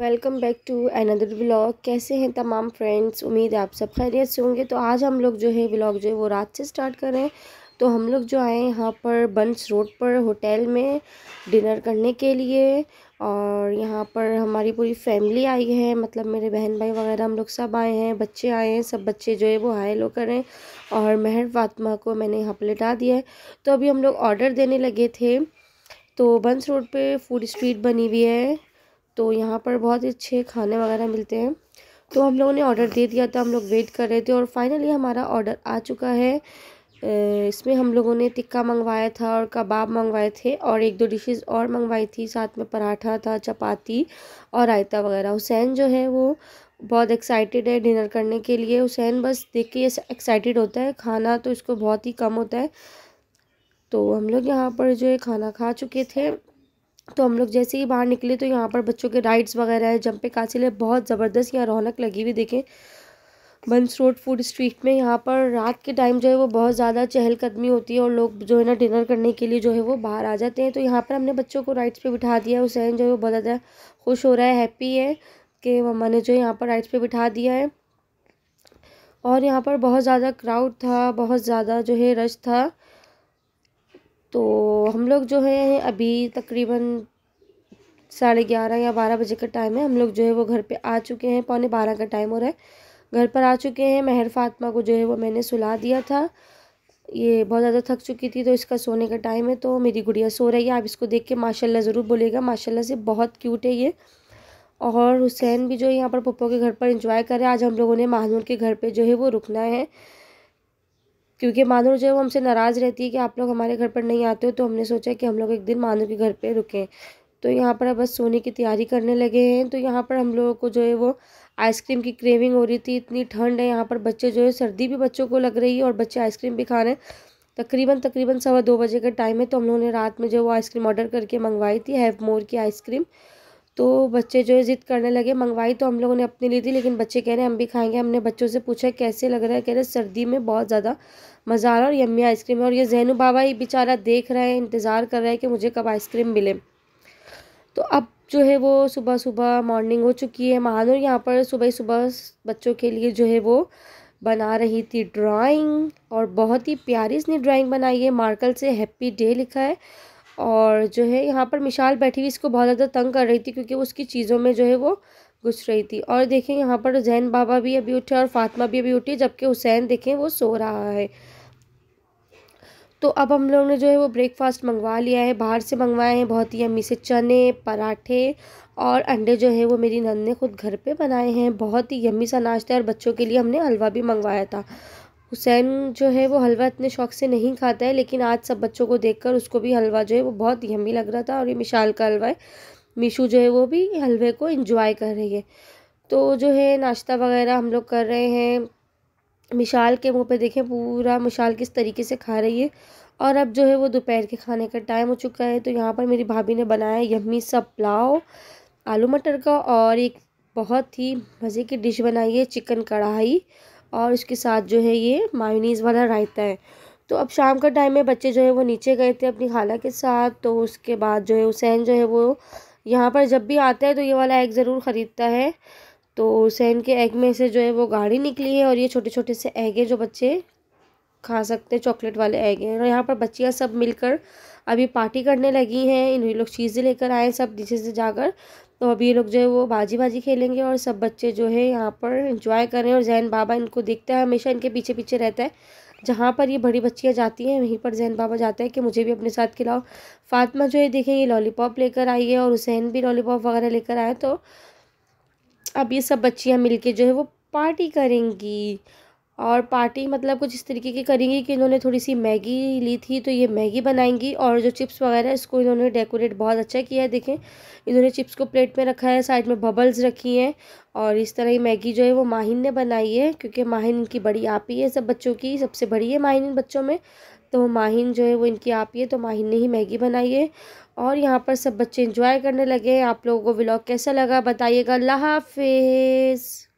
welcome back to another blog कैसे हैं तमाम फ्रेंड्स उम्मीद है आप सब खैरियत से होंगे तो आज हम लोग जो है ब्लॉग जो है वो रात से स्टार्ट कर रहे हैं तो हम लोग जो आए यहाँ पर बंस रोड पर होटल में डिनर करने के लिए और यहाँ पर हमारी पूरी फैमिली आई है मतलब मेरे बहन भाई वगैरह हम लोग सब आए हैं बच्चे आए हैं सब बच्चे जो है वो हाई लो करें और मेहर फातमा को मैंने यहाँ पर लेटा दिया है तो अभी हम लोग ऑर्डर देने लगे थे तो बंस रोड पर फूड स्ट्रीट बनी हुई है तो यहाँ पर बहुत ही अच्छे खाने वगैरह मिलते हैं तो हम लोगों ने ऑर्डर दे दिया था तो हम लोग वेट कर रहे थे और फाइनली हमारा ऑर्डर आ चुका है इसमें हम लोगों ने टिक्का मंगवाया था और कबाब मंगवाए थे और एक दो डिशेस और मंगवाई थी साथ में पराठा था चपाती और रायता वगैरह हुसैन जो है वो बहुत एक्साइटेड है डिनर करने के लिए हुसैन बस देख के एक्साइटेड होता है खाना तो इसको बहुत ही कम होता है तो हम लोग यहाँ पर जो है खाना खा चुके थे तो हम लोग जैसे ही बाहर निकले तो यहाँ पर बच्चों के राइड्स वगैरह है जंपे कासिले बहुत ज़बरदस्त यहाँ रौनक लगी हुई देखें बंस रोड फूड स्ट्रीट में यहाँ पर रात के टाइम जो है वो बहुत ज़्यादा चहलकदमी होती है और लोग जो है ना डिनर करने के लिए जो है वो बाहर आ जाते हैं तो यहाँ पर हमने बच्चों को राइड्स पे बिठा दिया है हुसैन जो है वो बहुत ज़्यादा खुश हो रहा है हैप्पी है कि मम्मा ने जो यहाँ पर राइड्स पे बिठा दिया है और यहाँ पर बहुत ज़्यादा क्राउड था बहुत ज़्यादा जो है रश था तो हम लोग जो है अभी तकरीबन साढ़े ग्यारह या बारह बजे का टाइम है हम लोग जो है वो घर पे आ चुके हैं पौने बारह का टाइम हो रहा है घर पर आ चुके हैं महर फातमा को जो है वो मैंने सुला दिया था ये बहुत ज़्यादा थक चुकी थी तो इसका सोने का टाइम है तो मेरी गुड़िया सो रही है आप इसको देख के माशा ज़रूर बोलेगा माशा से बहुत क्यूट है ये और हुसैन भी जो है यहाँ पर पप्पो के घर पर इंजॉय करें आज हम लोगों ने महानूर के घर पर जो है वो रुकना है क्योंकि मानूर जो है वो हमसे नाराज़ रहती है कि आप लोग हमारे घर पर नहीं आते हो तो हमने सोचा कि हम लोग एक दिन मानूर के घर पर रुकें तो यहाँ पर बस सोने की तैयारी करने लगे हैं तो यहाँ पर हम लोगों को जो है वो आइसक्रीम की क्रेविंग हो रही थी इतनी ठंड है यहाँ पर बच्चे जो है सर्दी भी बच्चों को लग रही है और बच्चे आइसक्रीम भी खा रहे हैं तकरीबन तकरीबन सवा दो बजे का टाइम है तो हम लोगों ने रात में जो वो आइसक्रीम ऑर्डर करके मंगवाई थी हैव मोर की आइसक्रीम तो बच्चे जो है ज़िद करने लगे मंगवाई तो हम लोगों ने अपनी ली थी लेकिन बच्चे कह रहे हैं हम भी खाएंगे हमने बच्चों से पूछा कैसे लग रहा है कह रहे सर्दी में बहुत ज़्यादा मज़ार और यम्मी आइसक्रीम है और ये जैनू बाबा ही बेचारा देख रहा है इंतज़ार कर रहा है कि मुझे कब आइसक्रीम मिले तो अब जो है वो सुबह सुबह मॉर्निंग हो चुकी है महानूर यहाँ पर सुबह सुबह बच्चों के लिए जो है वो बना रही थी ड्राइंग और बहुत ही प्यारी इसने ड्राइंग बनाई है मार्कल से हैप्पी डे लिखा है और जो है यहाँ पर मिशाल बैठी हुई इसको बहुत ज़्यादा तंग कर रही थी क्योंकि उसकी चीज़ों में जो है वो घुस रही थी और देखें यहाँ पर जैन बाबा भी अभी उठे और फातिमा भी अभी उठी जबकि हुसैन देखें वो सो रहा है तो अब हम लोग ने जो है वो ब्रेकफास्ट मंगवा लिया है बाहर से मंगवाए हैं बहुत ही अम्मी से चने पराठे और अंडे जो है वो मेरी नंद ने खुद घर पे बनाए हैं बहुत ही यम्मी सा नाश्ता है और बच्चों के लिए हमने हलवा भी मंगवाया था हुसैन जो है वो हलवा इतने शौक से नहीं खाता है लेकिन आज सब बच्चों को देखकर उसको भी हलवा जो है वो बहुत यम्मी लग रहा था और ये मिशाल का हलवा है मीशू जो है वो भी हलवे को इंजॉय कर रही है तो जो है नाश्ता वगैरह हम लोग कर रहे हैं मिशाल के मुंह पे देखें पूरा मिशाल किस तरीके से खा रही है और अब जो है वो दोपहर के खाने का टाइम हो चुका है तो यहाँ पर मेरी भाभी ने बनाया यम्मी सा पुलाव आलू मटर का और एक बहुत ही मज़े की डिश बनाई है चिकन कढ़ाई और उसके साथ जो है ये मायोनीज़ वाला रायता है तो अब शाम का टाइम में बच्चे जो है वो नीचे गए थे अपनी खाला के साथ तो उसके बाद जो है हुसैन जो है वो यहाँ पर जब भी आता है तो ये वाला एग ज़रूर ख़रीदता है तो सैन के एग में से जो है वो गाढ़ी निकली है और ये छोटे छोटे से एग है जो बच्चे खा सकते हैं चॉकलेट वाले एग हैं और यहाँ पर बच्चियाँ सब मिलकर अभी पार्टी करने लगी हैं इन लोग चीज़ें लेकर आए सब नीचे से जाकर तो अभी ये लोग जो है वो बाजी बाजी खेलेंगे और सब बच्चे जो है यहाँ पर इंजॉय कर रहे हैं और जैन बाबा इनको देखता है हमेशा इनके पीछे पीछे रहता है जहाँ पर ये बड़ी बच्चियाँ जाती हैं वहीं पर जैन बाबा जाता है कि मुझे भी अपने साथ खिलाओ फातिमा जो है देखें ये लॉलीपॉप लेकर आई है और हुसैन भी लॉलीपॉप वगैरह लेकर आए तो अब ये सब बच्चियाँ मिलके जो है वो पार्टी करेंगी और पार्टी मतलब कुछ इस तरीके की करेंगी कि इन्होंने थोड़ी सी मैगी ली थी तो ये मैगी बनाएंगी और जो चिप्स वगैरह इसको इन्होंने डेकोरेट बहुत अच्छा किया है देखें इन्होंने चिप्स को प्लेट में रखा है साइड में बबल्स रखी हैं और इस तरह की मैगी जो है वो माहिन ने बनाई है क्योंकि माहिन इनकी बड़ी आप ही है सब बच्चों की सबसे बड़ी है माहिन इन बच्चों में तो माहिन जो है वो इनकी आप ही है तो माहिन ने ही मैगी बनाई है और यहाँ पर सब बच्चे इंजॉय करने लगे आप लोगों को व्लॉग कैसा लगा बताइएगा अल्लाह हाफिज़